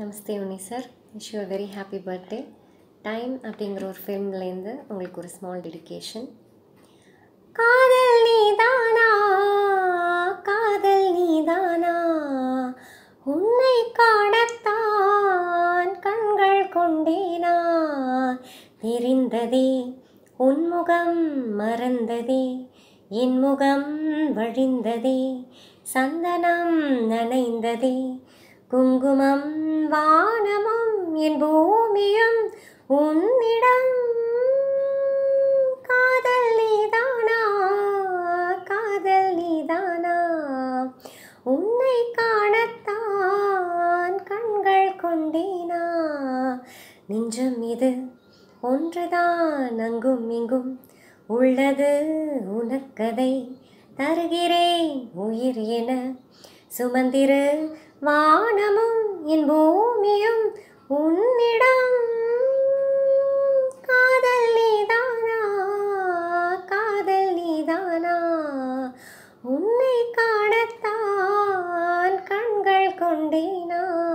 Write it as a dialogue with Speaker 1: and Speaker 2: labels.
Speaker 1: நமஸ்தே உனி sir wish you very happy birthday time அப்படிங்கிற ஒரு ஃபிலிம்லேருந்து உங்களுக்கு ஒரு ஸ்மால் டெடிக்கேஷன்
Speaker 2: காதல் நீதானா காதல் நீதானா உன்னை காணத்தான் கண்கள் கொண்டேனா தெரிந்ததே உன்முகம் மறந்ததே என் முகம் வழிந்ததே சந்தனம் நனைந்ததே குங்குமம் வானமும் என் பூமியும் உன்னிடம் காதல் நீதானா காதல் நீதானா உன்னை காணத்தான் கண்கள் கொண்டேனா நெஞ்சம் இது ஒன்றுதான் அங்கும் இங்கும் உள்ளது உனக்கதை தருகிறேன் உயிர் என சுமந்திரு வானமும் என் பூமியும் உன்னிடம் காதல் நீதானா காதல் நீதானா உன்னை காணத்தான் கண்கள் கொண்டேனா